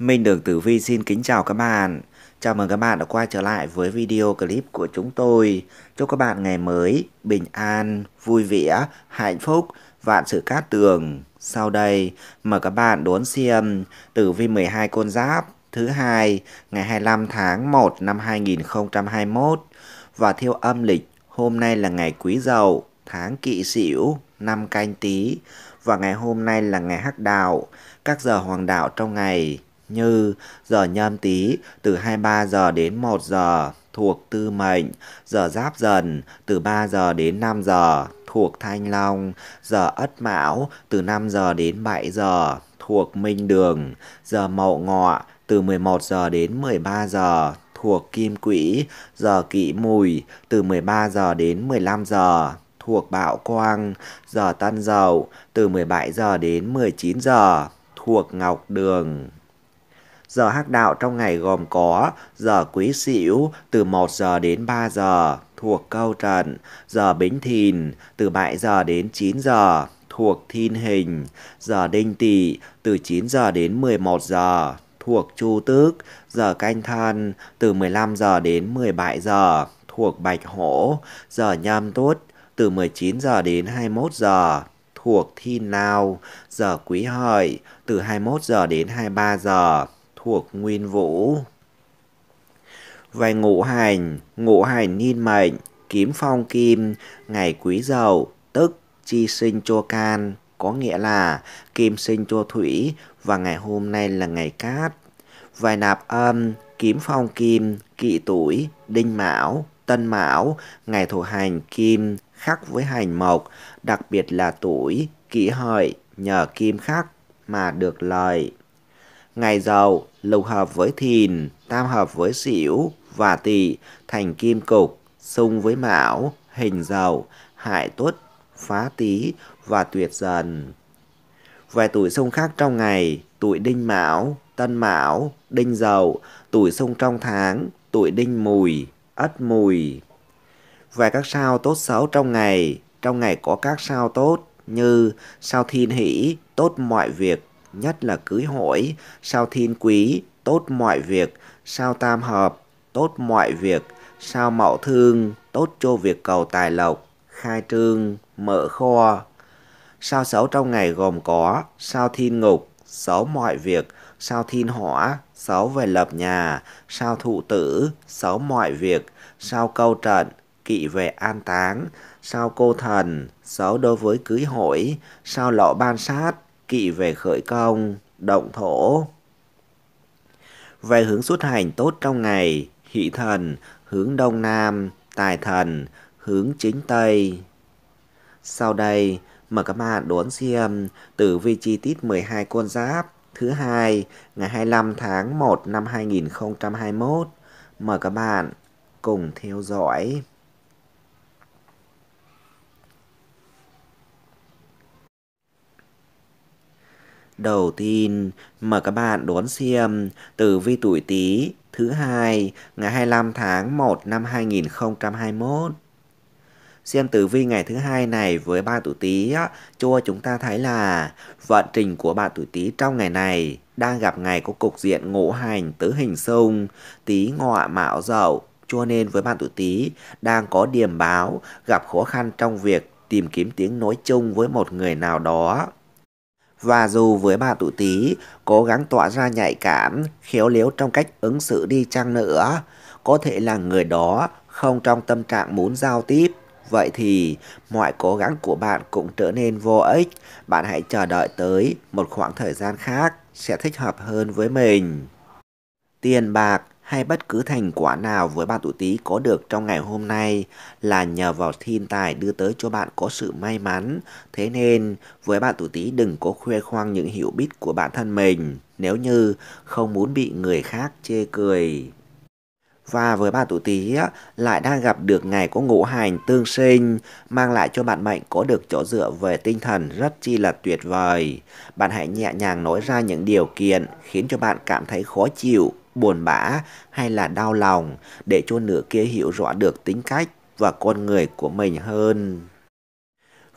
Minh Đường Tử Vi xin kính chào các bạn. Chào mừng các bạn đã quay trở lại với video clip của chúng tôi. Chúc các bạn ngày mới, bình an, vui vẻ, hạnh phúc, vạn sự cát tường. Sau đây, mời các bạn đón xem Tử Vi 12 con giáp thứ hai ngày 25 tháng 1 năm 2021 và theo âm lịch hôm nay là ngày quý dậu tháng kỵ sửu năm canh tý và ngày hôm nay là ngày hắc đạo các giờ hoàng đạo trong ngày như giờ nhâm tý từ 23 giờ đến 1 giờ thuộc tư mệnh, giờ giáp dần từ 3 giờ đến 5 giờ thuộc thanh long, giờ ất mão từ 5 giờ đến 7 giờ thuộc minh đường, giờ mậu ngọ từ 11 giờ đến 13 giờ thuộc kim quỹ, giờ kỷ mùi từ 13 giờ đến 15 giờ thuộc bạo quang, giờ tân dậu từ 17 giờ đến 19 giờ thuộc ngọc đường. Giờ hắc đạo trong ngày gồm có giờ quý sửu từ 1 giờ đến 3 giờ thuộc câu trần, giờ bính thìn từ 7 giờ đến 9 giờ thuộc thiên hình, giờ đinh tỵ từ 9 giờ đến 11 giờ thuộc chu tước, giờ canh thân từ 15 giờ đến 17 giờ thuộc bạch hổ, giờ nhâm tuất từ 19 giờ đến 21 giờ thuộc thiên lao, giờ quý hợi từ 21 giờ đến 23 giờ thuộc nguyên vũ. Về ngũ hành, ngũ hành niên mệnh, kiếm phong kim, ngày quý dậu, tức chi sinh cho can, có nghĩa là kim sinh cho thủy và ngày hôm nay là ngày cát. Vài nạp âm, kiếm phong kim, kỵ tuổi, đinh mão, tân mão, ngày thổ hành kim, khắc với hành mộc, đặc biệt là tuổi, kỷ hợi, nhờ kim khắc mà được lời. Ngày giàu, lục hợp với thìn, tam hợp với sửu và tỵ thành kim cục, xung với mão, hình dậu, hại tuất, phá tý và tuyệt dần. Vài tuổi xung khác trong ngày, tuổi đinh mão, tân mão, đinh dậu, tuổi xung trong tháng, tuổi đinh mùi, ất mùi. Vài các sao tốt xấu trong ngày, trong ngày có các sao tốt như sao thiên hỷ, tốt mọi việc, nhất là cưới hỏi, sao thiên quý, tốt mọi việc, sao tam hợp, tốt mọi việc, sao mậu thương, tốt cho việc cầu tài lộc, khai trương, mở kho. Sao xấu trong ngày gồm có sao thiên ngục, xấu mọi việc, sao thiên hỏa, xấu về lập nhà, sao thụ tử, xấu mọi việc, sao câu trận, kỵ về an táng, sao cô thần, xấu đối với cưới hỏi, sao lọ ban sát, kỵ về khởi công, động thổ. Về hướng xuất hành tốt trong ngày, hỷ thần, hướng đông nam, tài thần, hướng chính tây. Sau đây, mời các bạn đón xem tử vi chi tiết 12 con giáp thứ hai ngày 25 tháng 1 năm 2021. Mời các bạn cùng theo dõi. Đầu tiên, mời các bạn đón xem tử vi tuổi Tý thứ hai ngày 25 tháng 1 năm 2021. Xem tử vi ngày thứ hai này với ba tuổi Tý cho chúng ta thấy là vận trình của bạn tuổi Tý trong ngày này đang gặp ngày có cục diện ngũ hành tứ hình xung, Tý ngọ mão dậu cho nên với bạn tuổi Tý đang có điểm báo gặp khó khăn trong việc tìm kiếm tiếng nói chung với một người nào đó và dù với bà tuổi tí cố gắng tỏa ra nhạy cảm, khéo léo trong cách ứng xử đi chăng nữa, có thể là người đó không trong tâm trạng muốn giao tiếp. Vậy thì mọi cố gắng của bạn cũng trở nên vô ích, bạn hãy chờ đợi tới một khoảng thời gian khác sẽ thích hợp hơn với mình. Tiền bạc hay bất cứ thành quả nào với bạn tuổi Tý có được trong ngày hôm nay là nhờ vào thiên tài đưa tới cho bạn có sự may mắn. Thế nên, với bạn tuổi Tý đừng có khoe khoang những hiểu biết của bản thân mình nếu như không muốn bị người khác chê cười và với bạn tuổi Tý lại đang gặp được ngày có ngũ hành tương sinh mang lại cho bạn mệnh có được chỗ dựa về tinh thần rất chi là tuyệt vời. Bạn hãy nhẹ nhàng nói ra những điều kiện khiến cho bạn cảm thấy khó chịu buồn bã hay là đau lòng để cho nửa kia hiểu rõ được tính cách và con người của mình hơn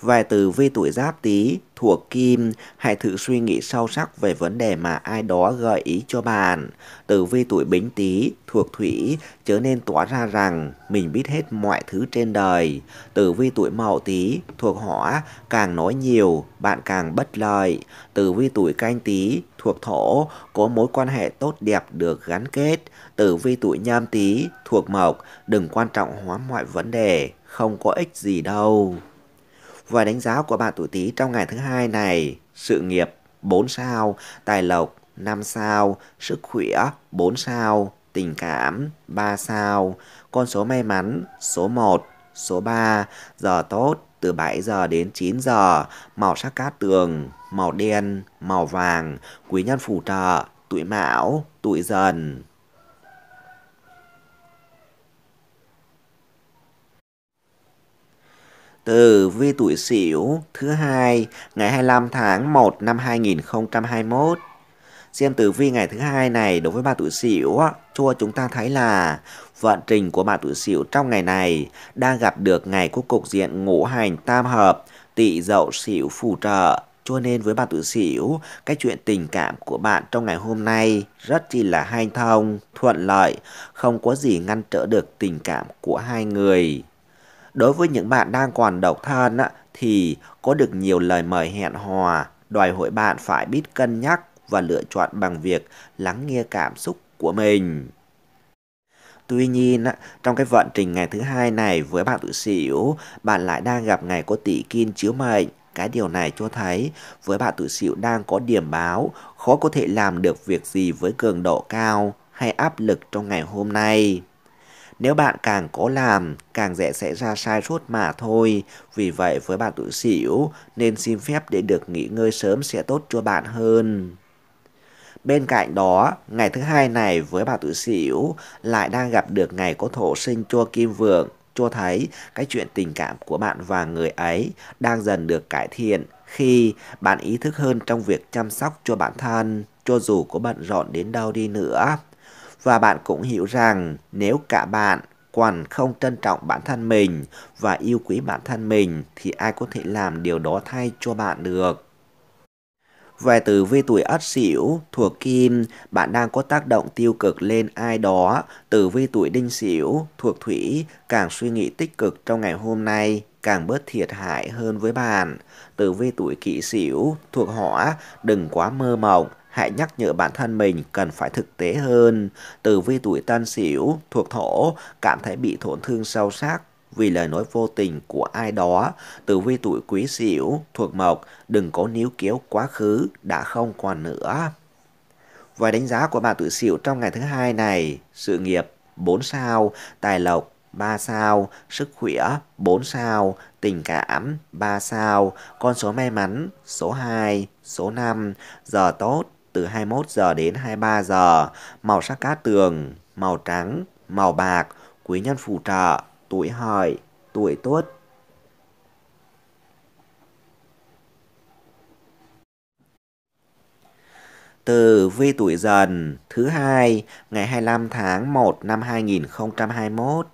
Vài từ vi tuổi giáp tý thuộc kim, hãy thử suy nghĩ sâu sắc về vấn đề mà ai đó gợi ý cho bạn. Từ vi tuổi bính tý thuộc thủy, trở nên tỏa ra rằng mình biết hết mọi thứ trên đời. Từ vi tuổi mậu tý thuộc hỏa, càng nói nhiều, bạn càng bất lợi. Từ vi tuổi canh tý thuộc thổ, có mối quan hệ tốt đẹp được gắn kết. Từ vi tuổi nhâm tý thuộc mộc, đừng quan trọng hóa mọi vấn đề, không có ích gì đâu và đánh giá của bạn tuổi Tý trong ngày thứ hai này, sự nghiệp 4 sao, tài lộc 5 sao, sức khỏe 4 sao, tình cảm 3 sao, con số may mắn số 1, số 3, giờ tốt từ 7 giờ đến 9 giờ, màu sắc cát tường, màu đen, màu vàng, quý nhân phù trợ, tuổi mão, tuổi dần. từ vi tuổi Sửu thứ hai ngày 25 tháng 1 năm 2021. Xem tử vi ngày thứ hai này đối với bạn tuổi Sửu cho chúng ta thấy là vận trình của bạn tuổi Sửu trong ngày này đang gặp được ngày của cục diện ngũ hành tam hợp, tỵ dậu Sửu phù trợ. Cho nên với bạn tuổi Sửu, cái chuyện tình cảm của bạn trong ngày hôm nay rất chỉ là hanh thông, thuận lợi, không có gì ngăn trở được tình cảm của hai người. Đối với những bạn đang còn độc thân á, thì có được nhiều lời mời hẹn hò, đòi hỏi bạn phải biết cân nhắc và lựa chọn bằng việc lắng nghe cảm xúc của mình. Tuy nhiên, trong cái vận trình ngày thứ hai này với bạn tuổi sửu bạn lại đang gặp ngày có tỷ kim chiếu mệnh. Cái điều này cho thấy với bạn tuổi sửu đang có điểm báo, khó có thể làm được việc gì với cường độ cao hay áp lực trong ngày hôm nay. Nếu bạn càng cố làm, càng dễ sẽ ra sai suốt mà thôi. Vì vậy với bạn tuổi xỉu, nên xin phép để được nghỉ ngơi sớm sẽ tốt cho bạn hơn. Bên cạnh đó, ngày thứ hai này với bà tuổi xỉu lại đang gặp được ngày có thổ sinh cho kim vượng. Cho thấy cái chuyện tình cảm của bạn và người ấy đang dần được cải thiện khi bạn ý thức hơn trong việc chăm sóc cho bản thân, cho dù có bận rộn đến đâu đi nữa. Và bạn cũng hiểu rằng nếu cả bạn còn không trân trọng bản thân mình và yêu quý bản thân mình thì ai có thể làm điều đó thay cho bạn được. Về từ vi tuổi ất sửu thuộc kim, bạn đang có tác động tiêu cực lên ai đó. Từ vi tuổi đinh sửu thuộc thủy, càng suy nghĩ tích cực trong ngày hôm nay, càng bớt thiệt hại hơn với bạn. Từ vi tuổi kỷ sửu thuộc hỏa, đừng quá mơ mộng, hãy nhắc nhở bản thân mình cần phải thực tế hơn. Từ vi tuổi tân sửu thuộc thổ, cảm thấy bị tổn thương sâu sắc vì lời nói vô tình của ai đó. Từ vi tuổi quý sửu thuộc mộc, đừng có níu kéo quá khứ đã không còn nữa. vài đánh giá của bạn tuổi sửu trong ngày thứ hai này, sự nghiệp 4 sao, tài lộc 3 sao, sức khỏe 4 sao, tình cảm 3 sao, con số may mắn số 2, số 5, giờ tốt từ 21 giờ đến 23 giờ, màu sắc cát tường, màu trắng, màu bạc, quý nhân phù trợ, tuổi hợi, tuổi tuất. Từ vi tuổi dần thứ hai ngày 25 tháng 1 năm 2021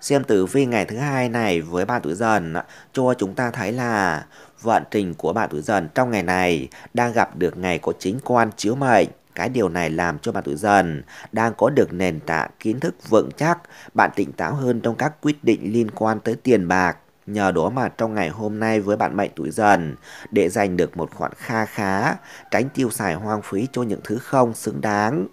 xem tử vi ngày thứ hai này với ba tuổi dần cho chúng ta thấy là vận trình của bạn tuổi dần trong ngày này đang gặp được ngày có chính quan chiếu mệnh. Cái điều này làm cho bạn tuổi dần đang có được nền tảng kiến thức vững chắc, bạn tỉnh táo hơn trong các quyết định liên quan tới tiền bạc. Nhờ đó mà trong ngày hôm nay với bạn mệnh tuổi dần, để giành được một khoản kha khá, tránh tiêu xài hoang phí cho những thứ không xứng đáng.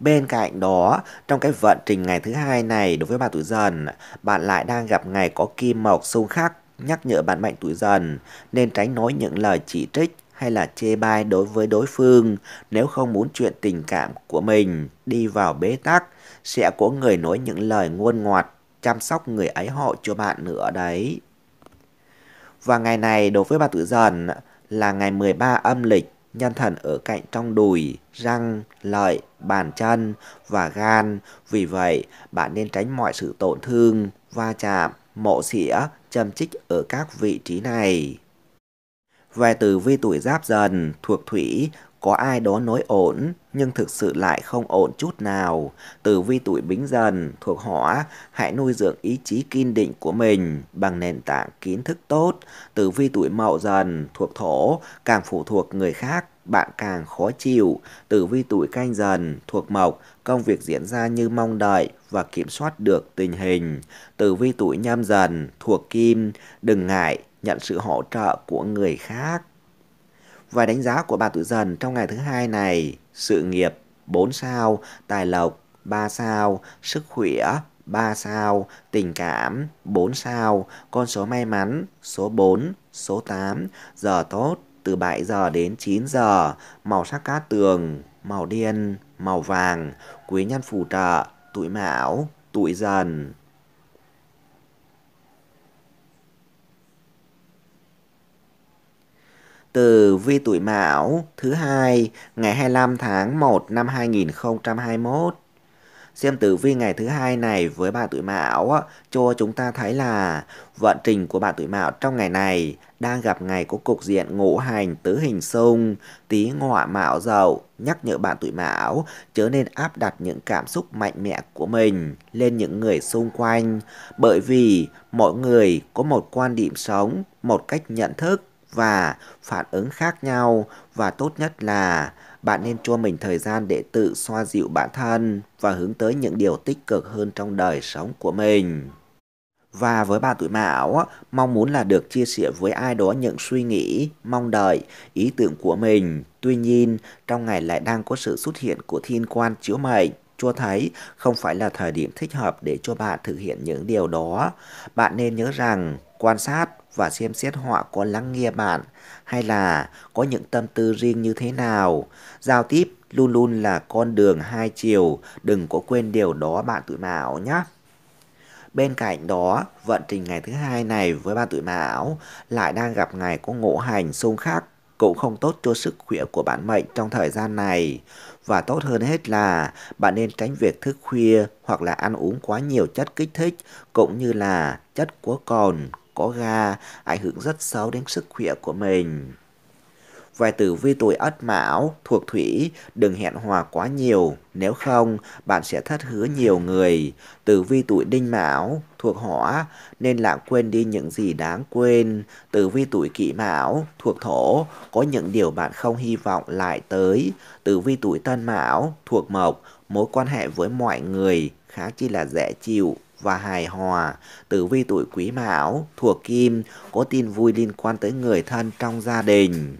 Bên cạnh đó, trong cái vận trình ngày thứ hai này đối với bạn tuổi dần, bạn lại đang gặp ngày có kim mộc xung khắc nhắc nhở bạn mạnh tuổi dần nên tránh nói những lời chỉ trích hay là chê bai đối với đối phương nếu không muốn chuyện tình cảm của mình đi vào bế tắc sẽ có người nói những lời ngôn ngoạt chăm sóc người ấy họ cho bạn nữa đấy. Và ngày này đối với bà tuổi dần là ngày 13 âm lịch nhân thần ở cạnh trong đùi, răng, lợi, bàn chân và gan. Vì vậy, bạn nên tránh mọi sự tổn thương, va chạm, mộ xỉa châm chích ở các vị trí này. Về từ vi tuổi giáp dần, thuộc thủy, có ai đó nói ổn, nhưng thực sự lại không ổn chút nào. Từ vi tuổi bính dần, thuộc hỏa, hãy nuôi dưỡng ý chí kiên định của mình bằng nền tảng kiến thức tốt. Từ vi tuổi mậu dần, thuộc thổ, càng phụ thuộc người khác bạn càng khó chịu, tử vi tuổi canh dần, thuộc mộc, công việc diễn ra như mong đợi và kiểm soát được tình hình. Tử vi tuổi nhâm dần, thuộc kim, đừng ngại nhận sự hỗ trợ của người khác. Và đánh giá của bà tuổi dần trong ngày thứ hai này, sự nghiệp 4 sao, tài lộc 3 sao, sức khỏe 3 sao, tình cảm 4 sao, con số may mắn số 4, số 8, giờ tốt từ 7 giờ đến 9 giờ, màu sắc cát tường, màu đen, màu vàng, quý nhân phù trợ, tuổi mão, tuổi dần. Từ vi tuổi mão thứ hai ngày 25 tháng 1 năm 2021 Xem tử vi ngày thứ hai này với bạn tuổi Mão cho chúng ta thấy là vận trình của bạn tuổi Mão trong ngày này đang gặp ngày có cục diện ngũ hành tứ hình xung, tý ngọ mão dậu, nhắc nhở bạn tuổi Mão chớ nên áp đặt những cảm xúc mạnh mẽ của mình lên những người xung quanh, bởi vì mỗi người có một quan điểm sống, một cách nhận thức và phản ứng khác nhau và tốt nhất là bạn nên cho mình thời gian để tự xoa dịu bản thân và hướng tới những điều tích cực hơn trong đời sống của mình. Và với bạn tuổi mão, mong muốn là được chia sẻ với ai đó những suy nghĩ, mong đợi, ý tưởng của mình. Tuy nhiên, trong ngày lại đang có sự xuất hiện của thiên quan chiếu mệnh Chúa thấy không phải là thời điểm thích hợp để cho bạn thực hiện những điều đó. Bạn nên nhớ rằng quan sát và xem xét họ có lắng nghe bạn hay là có những tâm tư riêng như thế nào. Giao tiếp luôn luôn là con đường hai chiều, đừng có quên điều đó bạn tuổi mão nhé. Bên cạnh đó, vận trình ngày thứ hai này với bạn tuổi mão lại đang gặp ngày có ngộ hành xung khắc cũng không tốt cho sức khỏe của bản mệnh trong thời gian này. Và tốt hơn hết là bạn nên tránh việc thức khuya hoặc là ăn uống quá nhiều chất kích thích cũng như là chất của còn có ga ảnh hưởng rất xấu đến sức khỏe của mình. Vài tử vi tuổi ất mão thuộc thủy, đừng hẹn hòa quá nhiều, nếu không bạn sẽ thất hứa nhiều người. Tử vi tuổi đinh mão thuộc hỏa, nên lãng quên đi những gì đáng quên. Tử vi tuổi kỷ mão thuộc thổ, có những điều bạn không hy vọng lại tới. Tử vi tuổi tân mão thuộc mộc, mối quan hệ với mọi người khá chi là dễ chịu và hài hòa. Tử vi tuổi quý mão thuộc kim có tin vui liên quan tới người thân trong gia đình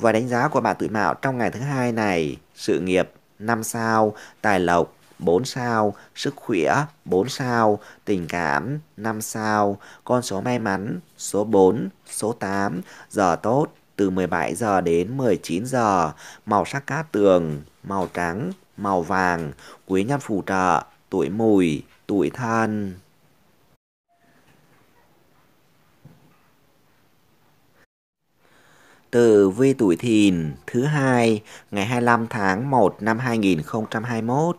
và đánh giá của bạn tuổi mão trong ngày thứ hai này. Sự nghiệp 5 sao, tài lộc 4 sao, sức khỏe 4 sao, tình cảm 5 sao, con số may mắn số 4, số 8, giờ tốt từ 17 giờ đến 19 giờ, màu sắc cát tường, màu trắng, màu vàng, quý nhân phù trợ, tuổi mùi, tuổi thân. Tử vi tuổi thìn thứ hai ngày 25 tháng 1 năm 2021.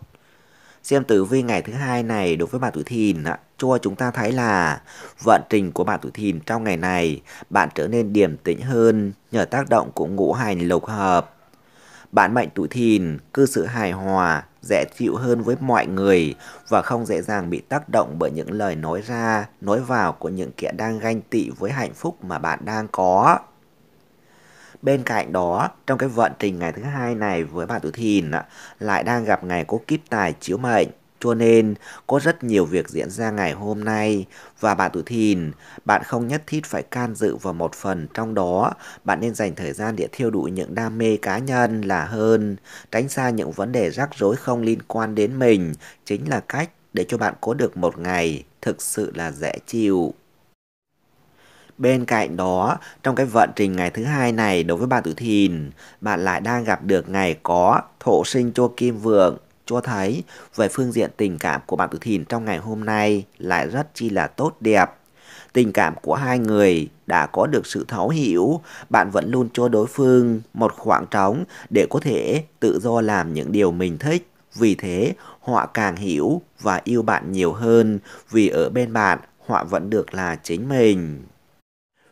Xem tử vi ngày thứ hai này đối với bạn tuổi thìn cho chúng ta thấy là vận trình của bạn tuổi thìn trong ngày này bạn trở nên điềm tĩnh hơn nhờ tác động của ngũ hành lục hợp. Bạn mệnh tuổi thìn cư xử hài hòa, dễ chịu hơn với mọi người và không dễ dàng bị tác động bởi những lời nói ra, nói vào của những kẻ đang ganh tị với hạnh phúc mà bạn đang có bên cạnh đó trong cái vận trình ngày thứ hai này với bạn tuổi thìn lại đang gặp ngày có kiếp tài chiếu mệnh cho nên có rất nhiều việc diễn ra ngày hôm nay và bạn tuổi thìn, bạn không nhất thiết phải can dự vào một phần trong đó, bạn nên dành thời gian để thiêu đụi những đam mê cá nhân là hơn, tránh xa những vấn đề rắc rối không liên quan đến mình, chính là cách để cho bạn có được một ngày thực sự là dễ chịu. Bên cạnh đó, trong cái vận trình ngày thứ hai này đối với bà tử thìn, bạn lại đang gặp được ngày có thổ sinh cho kim vượng, cho thấy về phương diện tình cảm của bạn tử thìn trong ngày hôm nay lại rất chi là tốt đẹp. Tình cảm của hai người đã có được sự thấu hiểu, bạn vẫn luôn cho đối phương một khoảng trống để có thể tự do làm những điều mình thích. Vì thế, họ càng hiểu và yêu bạn nhiều hơn vì ở bên bạn họ vẫn được là chính mình.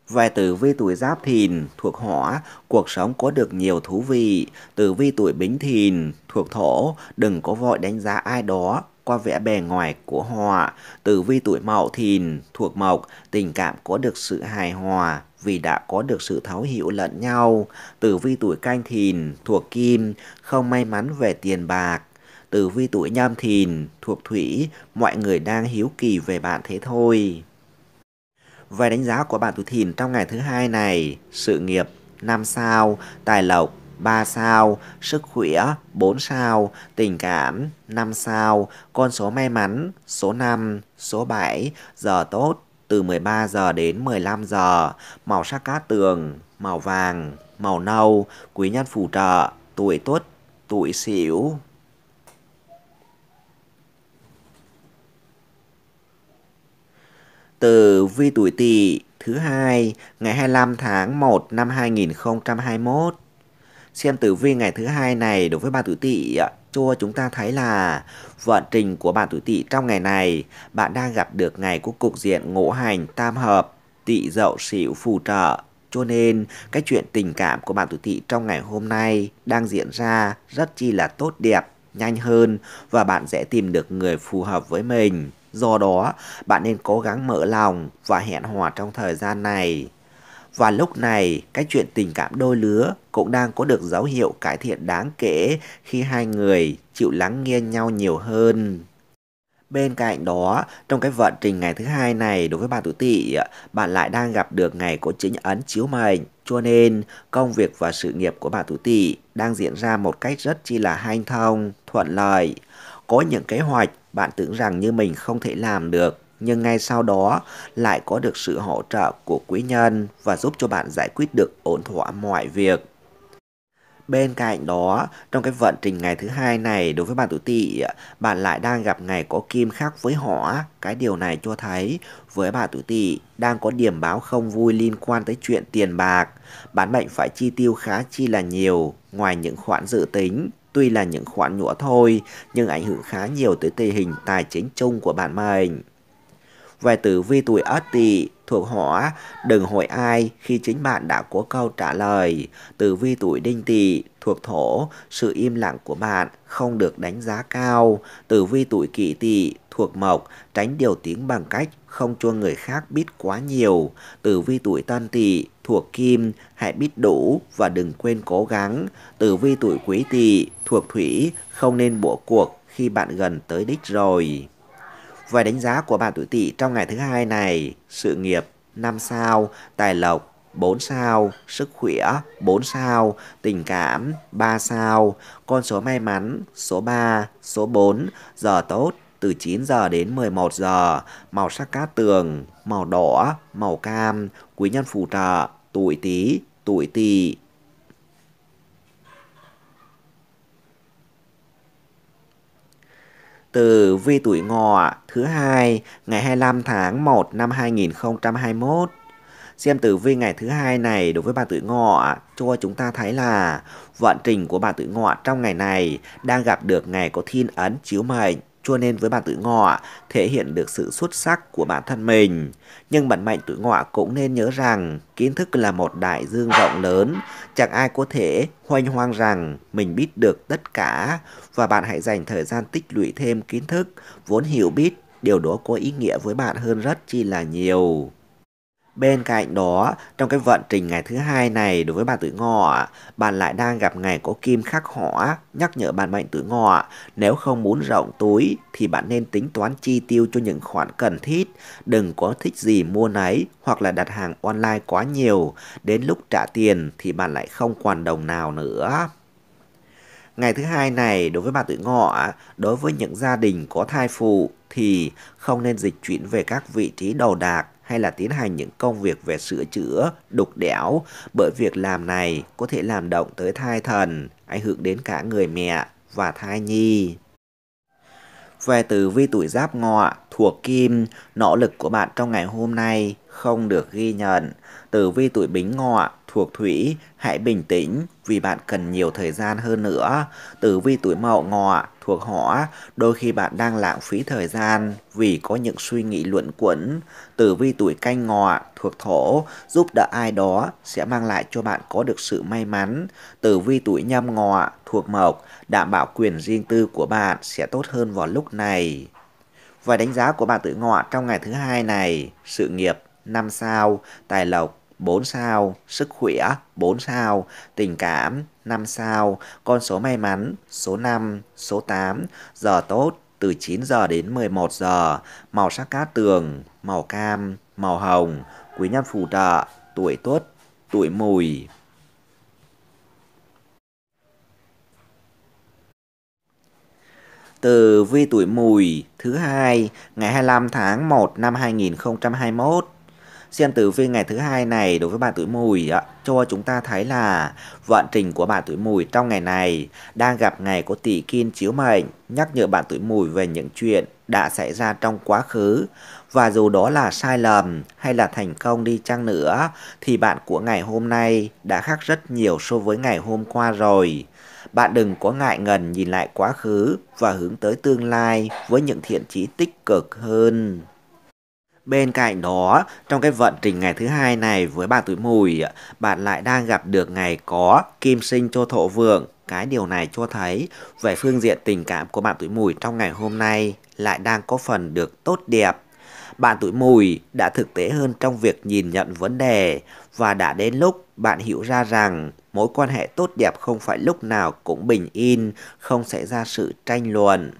Về tử vi tuổi giáp thìn thuộc hỏa, cuộc sống có được nhiều thú vị. Tử vi tuổi bính thìn thuộc thổ, đừng có vội đánh giá ai đó qua vẻ bề ngoài của họ. Tử vi tuổi mậu thìn thuộc mộc, tình cảm có được sự hài hòa vì đã có được sự thấu hiểu lẫn nhau. Tử vi tuổi canh thìn thuộc kim, không may mắn về tiền bạc. Tử vi tuổi nhâm thìn thuộc thủy, mọi người đang hiếu kỳ về bạn thế thôi. Về đánh giá của bạn tuổi thìn trong ngày thứ hai này, sự nghiệp 5 sao, tài lộc 3 sao, sức khỏe 4 sao, tình cảm 5 sao, con số may mắn số 5, số 7, giờ tốt từ 13 giờ đến 15 giờ, màu sắc cát tường, màu vàng, màu nâu, quý nhân phù trợ, tuổi tuất, tuổi sửu, Tử vi tuổi Tỵ thứ hai ngày 25 tháng 1 năm 2021. Xem tử vi ngày thứ hai này đối với bạn tuổi Tỵ cho chúng ta thấy là vận trình của bạn tuổi Tỵ trong ngày này, bạn đang gặp được ngày của cục diện ngũ hành tam hợp, Tỵ Dậu Sửu phù trợ. Cho nên, cái chuyện tình cảm của bạn tuổi Tỵ trong ngày hôm nay đang diễn ra rất chi là tốt đẹp, nhanh hơn và bạn sẽ tìm được người phù hợp với mình Do đó, bạn nên cố gắng mở lòng và hẹn hòa trong thời gian này. Và lúc này, cái chuyện tình cảm đôi lứa cũng đang có được dấu hiệu cải thiện đáng kể khi hai người chịu lắng nghe nhau nhiều hơn. Bên cạnh đó, trong cái vận trình ngày thứ hai này đối với bạn tuổi tỵ, bạn lại đang gặp được ngày có chính ấn chiếu mệnh, cho nên công việc và sự nghiệp của bạn tuổi tỵ đang diễn ra một cách rất chi là hanh thông, thuận lợi. Có những kế hoạch bạn tưởng rằng như mình không thể làm được, nhưng ngay sau đó lại có được sự hỗ trợ của quý nhân và giúp cho bạn giải quyết được ổn thỏa mọi việc. Bên cạnh đó, trong cái vận trình ngày thứ hai này đối với bạn tuổi tỵ, bạn lại đang gặp ngày có kim khác với hỏa. Cái điều này cho thấy với bạn tuổi tỵ đang có điểm báo không vui liên quan tới chuyện tiền bạc. Bạn mệnh phải chi tiêu khá chi là nhiều ngoài những khoản dự tính. Tuy là những khoản nhỏ thôi, nhưng ảnh hưởng khá nhiều tới tình hình tài chính chung của bạn mình. Về tử vi tuổi Ất Tỵ thuộc hỏa, đừng hỏi ai khi chính bạn đã có câu trả lời. Tử vi tuổi Đinh Tỵ thuộc thổ, sự im lặng của bạn không được đánh giá cao. Tử vi tuổi Kỷ Tỵ thuộc mộc, tránh điều tiếng bằng cách không cho người khác biết quá nhiều. Tử vi tuổi tân tỵ thuộc kim, hãy biết đủ và đừng quên cố gắng. Tử vi tuổi quý tỵ thuộc thủy, không nên bỏ cuộc khi bạn gần tới đích rồi. Vài đánh giá của bạn tuổi tỵ trong ngày thứ hai này, sự nghiệp 5 sao, tài lộc 4 sao, sức khỏe 4 sao, tình cảm 3 sao, con số may mắn số 3, số 4, giờ tốt từ 9 giờ đến 11 giờ, màu sắc cát tường, màu đỏ, màu cam, quý nhân phù trợ, tuổi Tý, tuổi Tỵ. Từ vi tuổi ngọ thứ hai ngày 25 tháng 1 năm 2021 xem tử vi ngày thứ hai này đối với bà tuổi ngọ cho chúng ta thấy là vận trình của bà tuổi ngọ trong ngày này đang gặp được ngày có thiên ấn chiếu mệnh cho nên với bạn tuổi ngọ thể hiện được sự xuất sắc của bản thân mình. Nhưng bản mệnh tuổi ngọ cũng nên nhớ rằng kiến thức là một đại dương rộng lớn, chẳng ai có thể hoành hoang rằng mình biết được tất cả và bạn hãy dành thời gian tích lũy thêm kiến thức, vốn hiểu biết, điều đó có ý nghĩa với bạn hơn rất chi là nhiều. Bên cạnh đó, trong cái vận trình ngày thứ hai này đối với bạn tuổi ngọ, bạn lại đang gặp ngày có kim khắc hỏa, nhắc nhở bạn mệnh tuổi ngọ, nếu không muốn rộng túi thì bạn nên tính toán chi tiêu cho những khoản cần thiết, đừng có thích gì mua nấy hoặc là đặt hàng online quá nhiều, đến lúc trả tiền thì bạn lại không còn đồng nào nữa. Ngày thứ hai này đối với bạn tuổi ngọ, đối với những gia đình có thai phụ thì không nên dịch chuyển về các vị trí đầu đạc hay là tiến hành những công việc về sửa chữa, đục đẽo, bởi việc làm này có thể làm động tới thai thần, ảnh hưởng đến cả người mẹ và thai nhi. Về tử vi tuổi giáp ngọ, thuộc kim, nỗ lực của bạn trong ngày hôm nay không được ghi nhận. Tử vi tuổi bính ngọ, Thuộc thủy, hãy bình tĩnh vì bạn cần nhiều thời gian hơn nữa. Tử vi tuổi mậu ngọ, thuộc hỏa, đôi khi bạn đang lãng phí thời gian vì có những suy nghĩ luẩn quẩn. Tử vi tuổi canh ngọ, thuộc thổ, giúp đỡ ai đó sẽ mang lại cho bạn có được sự may mắn. Tử vi tuổi nhâm ngọ, thuộc mộc, đảm bảo quyền riêng tư của bạn sẽ tốt hơn vào lúc này. Và đánh giá của bạn tuổi ngọ trong ngày thứ hai này, sự nghiệp 5 sao, tài lộc 4 sao, sức khỏe 4 sao, tình cảm 5 sao, con số may mắn số 5, số 8, giờ tốt từ 9 giờ đến 11 giờ, màu sắc cát tường, màu cam, màu hồng, quý nhân phù trợ, tuổi tuất, tuổi mùi. Từ vi tuổi mùi thứ hai ngày 25 tháng 1 năm 2021 Xem tử vi ngày thứ hai này đối với bạn tuổi mùi ạ, cho chúng ta thấy là vận trình của bạn tuổi mùi trong ngày này đang gặp ngày có tỷ kim chiếu mệnh, nhắc nhở bạn tuổi mùi về những chuyện đã xảy ra trong quá khứ và dù đó là sai lầm hay là thành công đi chăng nữa thì bạn của ngày hôm nay đã khác rất nhiều so với ngày hôm qua rồi. Bạn đừng có ngại ngần nhìn lại quá khứ và hướng tới tương lai với những thiện chí tích cực hơn. Bên cạnh đó, trong cái vận trình ngày thứ hai này với bạn tuổi mùi, bạn lại đang gặp được ngày có kim sinh cho thổ vượng. Cái điều này cho thấy về phương diện tình cảm của bạn tuổi mùi trong ngày hôm nay lại đang có phần được tốt đẹp. Bạn tuổi mùi đã thực tế hơn trong việc nhìn nhận vấn đề và đã đến lúc bạn hiểu ra rằng mối quan hệ tốt đẹp không phải lúc nào cũng bình yên, không xảy ra sự tranh luận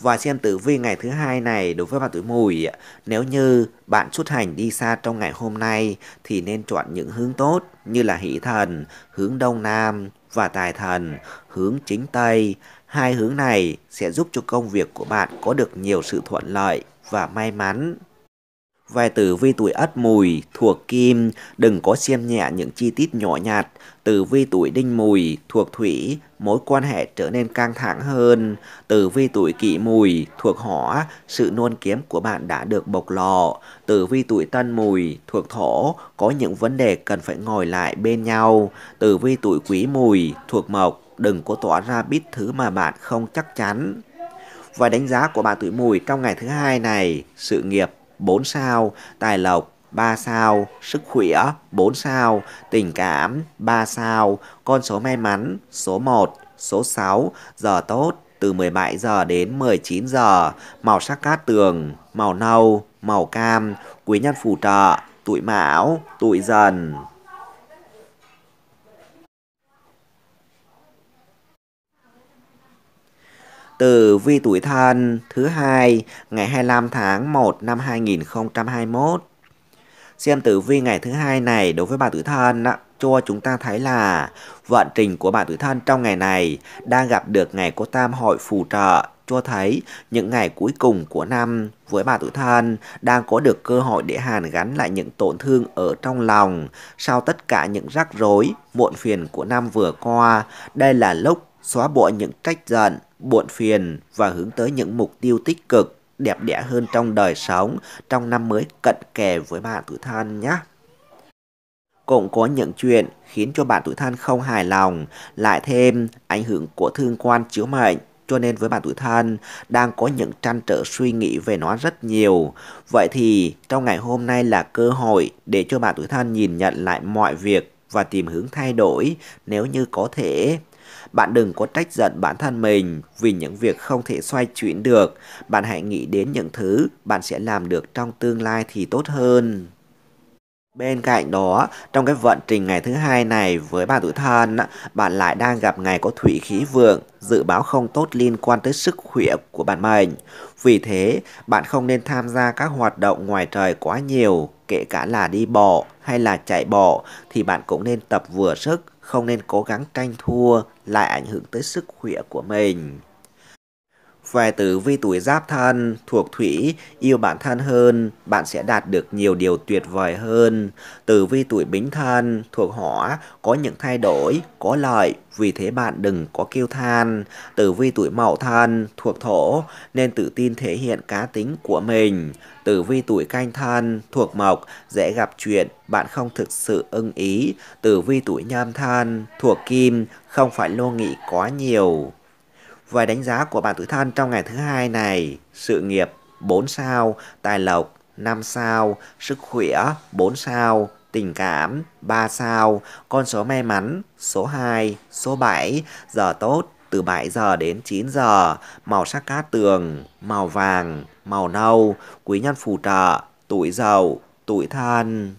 và xem tử vi ngày thứ hai này đối với bạn tuổi mùi, nếu như bạn xuất hành đi xa trong ngày hôm nay thì nên chọn những hướng tốt như là hỷ thần, hướng đông nam và tài thần, hướng chính tây. Hai hướng này sẽ giúp cho công việc của bạn có được nhiều sự thuận lợi và may mắn. Vài tử vi tuổi ất mùi thuộc kim, đừng có xem nhẹ những chi tiết nhỏ nhặt. Tử vi tuổi đinh mùi thuộc thủy, mối quan hệ trở nên căng thẳng hơn. Tử vi tuổi kỷ mùi thuộc hỏa, sự nôn kiếm của bạn đã được bộc lộ. Tử vi tuổi tân mùi thuộc thổ, có những vấn đề cần phải ngồi lại bên nhau. Tử vi tuổi quý mùi thuộc mộc, đừng có tỏa ra biết thứ mà bạn không chắc chắn. Và đánh giá của bạn tuổi mùi trong ngày thứ hai này, sự nghiệp 4 sao, tài lộc 3 sao, sức khỏe 4 sao, tình cảm 3 sao, con số may mắn số 1, số 6, giờ tốt từ 17 giờ đến 19 giờ, màu sắc cát tường, màu nâu, màu cam, quý nhân phù trợ, tuổi mão, tuổi dần. Từ vi tuổi thân thứ hai ngày 25 tháng 1 năm 2021. Xem tử vi ngày thứ hai này đối với bà tuổi thân cho chúng ta thấy là vận trình của bà tuổi thân trong ngày này đang gặp được ngày có tam hội phù trợ cho thấy những ngày cuối cùng của năm với bà tuổi thân đang có được cơ hội để hàn gắn lại những tổn thương ở trong lòng sau tất cả những rắc rối muộn phiền của năm vừa qua đây là lúc xóa bỏ những trách giận, buồn phiền và hướng tới những mục tiêu tích cực, đẹp đẽ hơn trong đời sống, trong năm mới cận kề với bạn tuổi than nhé. Cũng có những chuyện khiến cho bạn tuổi than không hài lòng, lại thêm ảnh hưởng của thương quan chiếu mệnh, cho nên với bạn tuổi thân đang có những trăn trở suy nghĩ về nó rất nhiều. Vậy thì trong ngày hôm nay là cơ hội để cho bạn tuổi thân nhìn nhận lại mọi việc và tìm hướng thay đổi nếu như có thể. Bạn đừng có trách giận bản thân mình vì những việc không thể xoay chuyển được. Bạn hãy nghĩ đến những thứ bạn sẽ làm được trong tương lai thì tốt hơn. Bên cạnh đó, trong cái vận trình ngày thứ hai này với bà tuổi thân, bạn lại đang gặp ngày có thủy khí vượng, dự báo không tốt liên quan tới sức khỏe của bạn mình. Vì thế, bạn không nên tham gia các hoạt động ngoài trời quá nhiều, kể cả là đi bộ hay là chạy bộ thì bạn cũng nên tập vừa sức không nên cố gắng tranh thua lại ảnh hưởng tới sức khỏe của mình về tử vi tuổi giáp thân thuộc thủy yêu bản thân hơn bạn sẽ đạt được nhiều điều tuyệt vời hơn tử vi tuổi bính thân thuộc hỏa có những thay đổi có lợi vì thế bạn đừng có kêu than tử vi tuổi mậu thân thuộc thổ nên tự tin thể hiện cá tính của mình tử vi tuổi canh thân thuộc mộc dễ gặp chuyện bạn không thực sự ưng ý tử vi tuổi nhâm thân thuộc kim không phải lo nghĩ quá nhiều Vài đánh giá của bạn tuổi thân trong ngày thứ hai này, sự nghiệp 4 sao, tài lộc 5 sao, sức khỏe 4 sao, tình cảm 3 sao, con số may mắn số 2, số 7, giờ tốt từ 7 giờ đến 9 giờ, màu sắc cát tường, màu vàng, màu nâu, quý nhân phù trợ, tuổi giàu, tuổi thân.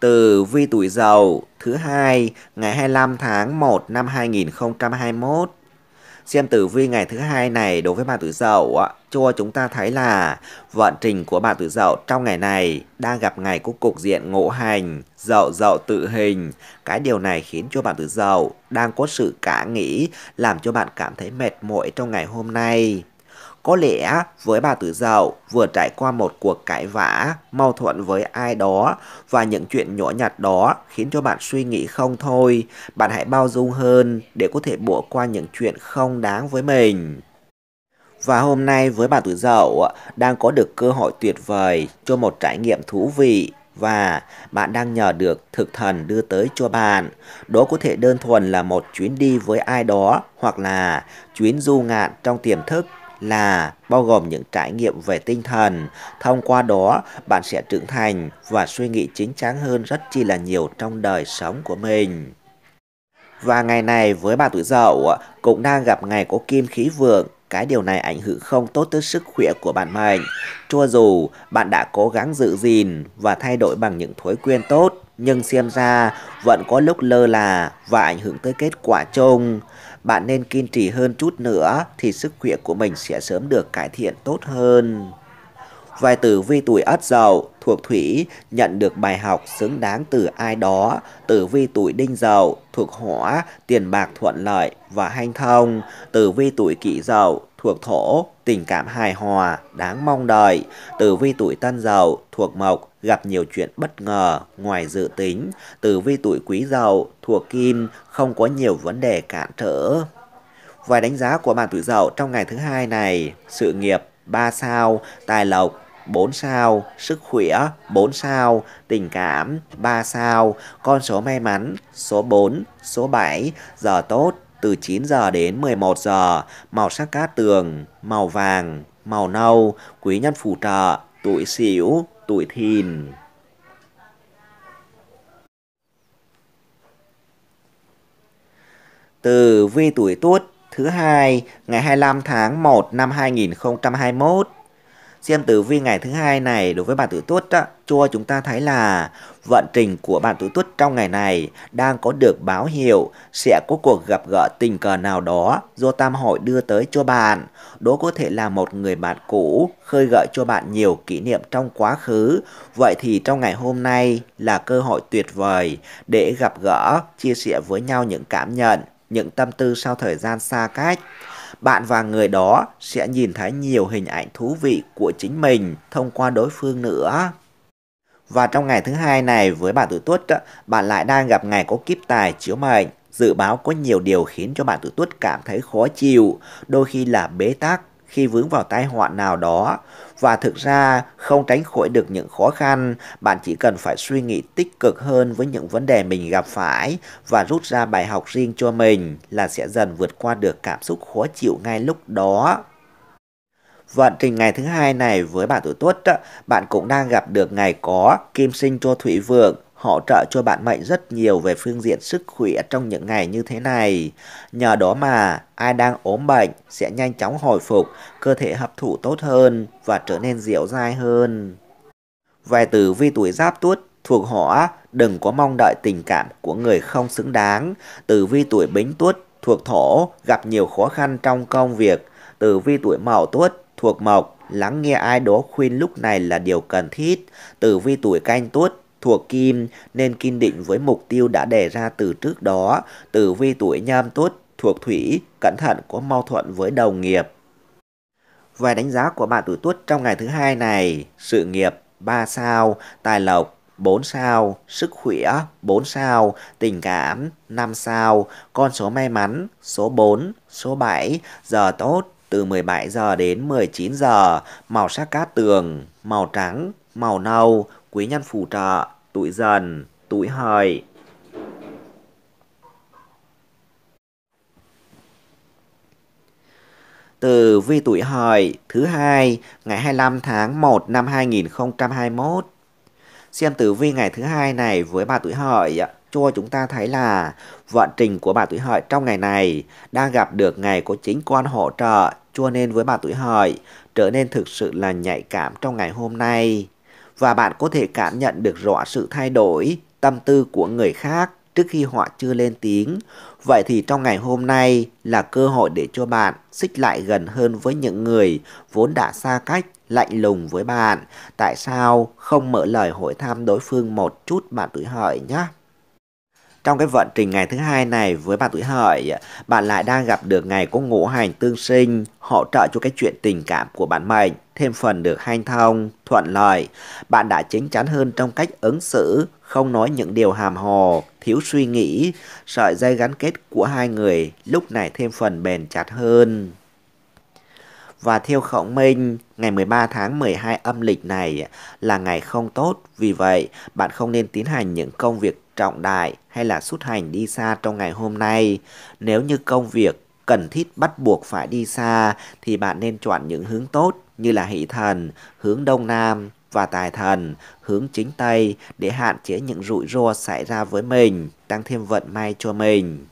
từ Vi Tuổi Dậu thứ hai ngày 25 tháng 1 năm 2021. Xem tử vi ngày thứ hai này đối với bạn tuổi Dậu cho chúng ta thấy là vận trình của bạn tuổi Dậu trong ngày này đang gặp ngày của cục diện ngộ hành, Dậu Dậu tự hình. Cái điều này khiến cho bạn tuổi Dậu đang có sự cả nghĩ làm cho bạn cảm thấy mệt mỏi trong ngày hôm nay. Có lẽ với bà Tử Dậu vừa trải qua một cuộc cãi vã, mâu thuẫn với ai đó và những chuyện nhỏ nhặt đó khiến cho bạn suy nghĩ không thôi. Bạn hãy bao dung hơn để có thể bỏ qua những chuyện không đáng với mình. Và hôm nay với bà Tử Dậu đang có được cơ hội tuyệt vời cho một trải nghiệm thú vị và bạn đang nhờ được thực thần đưa tới cho bạn. Đó có thể đơn thuần là một chuyến đi với ai đó hoặc là chuyến du ngạn trong tiềm thức là bao gồm những trải nghiệm về tinh thần. Thông qua đó, bạn sẽ trưởng thành và suy nghĩ chính chắn hơn rất chi là nhiều trong đời sống của mình. Và ngày này với bà tuổi dậu cũng đang gặp ngày có kim khí vượng cái điều này ảnh hưởng không tốt tới sức khỏe của bạn mệnh. Cho dù bạn đã cố gắng giữ gìn và thay đổi bằng những thói quen tốt, nhưng xem ra vẫn có lúc lơ là và ảnh hưởng tới kết quả chung. Bạn nên kiên trì hơn chút nữa thì sức khỏe của mình sẽ sớm được cải thiện tốt hơn. Vài tử vi tuổi ất dậu thuộc thủy nhận được bài học xứng đáng từ ai đó. Tử vi tuổi đinh dậu thuộc hỏa, tiền bạc thuận lợi và hanh thông. Tử vi tuổi kỷ dậu thuộc thổ, tình cảm hài hòa, đáng mong đợi. Tử vi tuổi tân dậu, thuộc mộc, gặp nhiều chuyện bất ngờ, ngoài dự tính. Tử vi tuổi quý dậu, thuộc kim, không có nhiều vấn đề cản trở. Vài đánh giá của bạn tuổi dậu trong ngày thứ hai này, sự nghiệp 3 sao, tài lộc 4 sao, sức khỏe 4 sao, tình cảm 3 sao, con số may mắn số 4, số 7, giờ tốt từ 9 giờ đến 11 giờ, màu sắc cát tường, màu vàng, màu nâu, quý nhân phù trợ, tuổi xỉu, tuổi thìn. Từ vi tuổi tuất thứ hai ngày 25 tháng 1 năm 2021 Xem tử vi ngày thứ hai này đối với bạn tuổi tuất á, cho chúng ta thấy là vận trình của bạn tuổi tuất trong ngày này đang có được báo hiệu sẽ có cuộc gặp gỡ tình cờ nào đó do tam hội đưa tới cho bạn. Đó có thể là một người bạn cũ khơi gợi cho bạn nhiều kỷ niệm trong quá khứ. Vậy thì trong ngày hôm nay là cơ hội tuyệt vời để gặp gỡ, chia sẻ với nhau những cảm nhận, những tâm tư sau thời gian xa cách bạn và người đó sẽ nhìn thấy nhiều hình ảnh thú vị của chính mình thông qua đối phương nữa. Và trong ngày thứ hai này với bạn tuổi tuất, bạn lại đang gặp ngày có kiếp tài chiếu mệnh. Dự báo có nhiều điều khiến cho bạn tuổi tuất cảm thấy khó chịu, đôi khi là bế tắc, khi vướng vào tai họa nào đó và thực ra không tránh khỏi được những khó khăn, bạn chỉ cần phải suy nghĩ tích cực hơn với những vấn đề mình gặp phải và rút ra bài học riêng cho mình là sẽ dần vượt qua được cảm xúc khó chịu ngay lúc đó. Vận trình ngày thứ hai này với bạn tuổi Tuất, bạn cũng đang gặp được ngày có kim sinh cho Thủy Vượng hỗ trợ cho bạn mệnh rất nhiều về phương diện sức khỏe trong những ngày như thế này. Nhờ đó mà ai đang ốm bệnh sẽ nhanh chóng hồi phục, cơ thể hấp thụ tốt hơn và trở nên dẻo dai hơn. Về tử vi tuổi giáp tuất thuộc hỏa, đừng có mong đợi tình cảm của người không xứng đáng. Tử vi tuổi bính tuất thuộc thổ, gặp nhiều khó khăn trong công việc. Tử vi tuổi mậu tuất thuộc mộc, lắng nghe ai đó khuyên lúc này là điều cần thiết. Tử vi tuổi canh tuất thuộc kim nên kiên định với mục tiêu đã đề ra từ trước đó, tử vi tuổi nhâm tuất thuộc thủy, cẩn thận có mâu thuẫn với đồng nghiệp. Vài đánh giá của bạn tuổi tuất trong ngày thứ hai này, sự nghiệp 3 sao, tài lộc 4 sao, sức khỏe 4 sao, tình cảm 5 sao, con số may mắn số 4, số 7, giờ tốt từ 17 giờ đến 19 giờ, màu sắc cát tường, màu trắng, màu nâu, quý nhân phù trợ, tuổi dần, tuổi hợi. Từ vi tuổi hợi thứ hai ngày 25 tháng 1 năm 2021. Xem tử vi ngày thứ hai này với bà tuổi hợi cho chúng ta thấy là vận trình của bà tuổi hợi trong ngày này đang gặp được ngày có chính quan hỗ trợ cho nên với bà tuổi hợi trở nên thực sự là nhạy cảm trong ngày hôm nay và bạn có thể cảm nhận được rõ sự thay đổi tâm tư của người khác trước khi họ chưa lên tiếng. Vậy thì trong ngày hôm nay là cơ hội để cho bạn xích lại gần hơn với những người vốn đã xa cách, lạnh lùng với bạn. Tại sao không mở lời hỏi thăm đối phương một chút bạn tự hỏi nhé? Trong cái vận trình ngày thứ hai này với bạn tuổi hợi, bạn lại đang gặp được ngày có ngũ hành tương sinh, hỗ trợ cho cái chuyện tình cảm của bạn mệnh, thêm phần được hanh thông, thuận lợi. Bạn đã chính chắn hơn trong cách ứng xử, không nói những điều hàm hồ, thiếu suy nghĩ, sợi dây gắn kết của hai người lúc này thêm phần bền chặt hơn. Và theo khổng minh, ngày 13 tháng 12 âm lịch này là ngày không tốt, vì vậy bạn không nên tiến hành những công việc trọng đại hay là xuất hành đi xa trong ngày hôm nay. Nếu như công việc cần thiết bắt buộc phải đi xa thì bạn nên chọn những hướng tốt như là hỷ thần, hướng đông nam và tài thần, hướng chính tây để hạn chế những rủi ro xảy ra với mình, tăng thêm vận may cho mình.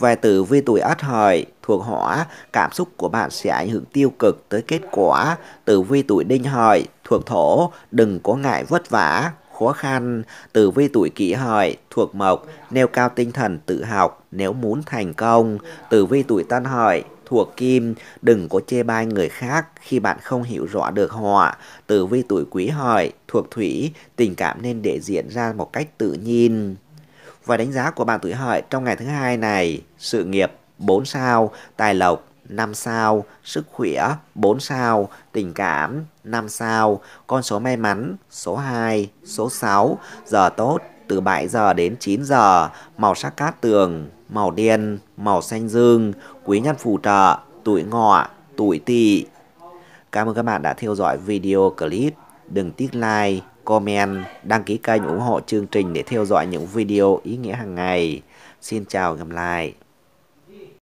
Về tử vi tuổi Ất Hợi thuộc Hỏa, cảm xúc của bạn sẽ ảnh hưởng tiêu cực tới kết quả. Tử vi tuổi Đinh Hợi thuộc Thổ, đừng có ngại vất vả, khó khăn, Tử vi tuổi kỷ hợi, thuộc mộc, nêu cao tinh thần tự học nếu muốn thành công, tử vi tuổi tân hợi, thuộc kim, đừng có chê bai người khác khi bạn không hiểu rõ được họ. Tử vi tuổi quý hợi, thuộc thủy, tình cảm nên để diễn ra một cách tự nhiên. Và đánh giá của bạn tuổi hợi trong ngày thứ hai này, sự nghiệp 4 sao, tài lộc 5 sao, sức khỏe 4 sao, tình cảm 5 sao, con số may mắn số 2, số 6, giờ tốt từ 7 giờ đến 9 giờ, màu sắc cát tường, màu đen, màu xanh dương, quý nhân phù trợ, tuổi ngọ, tuổi tỵ. Cảm ơn các bạn đã theo dõi video clip. Đừng tiếc like, comment, đăng ký kênh ủng hộ chương trình để theo dõi những video ý nghĩa hàng ngày. Xin chào gặp lại.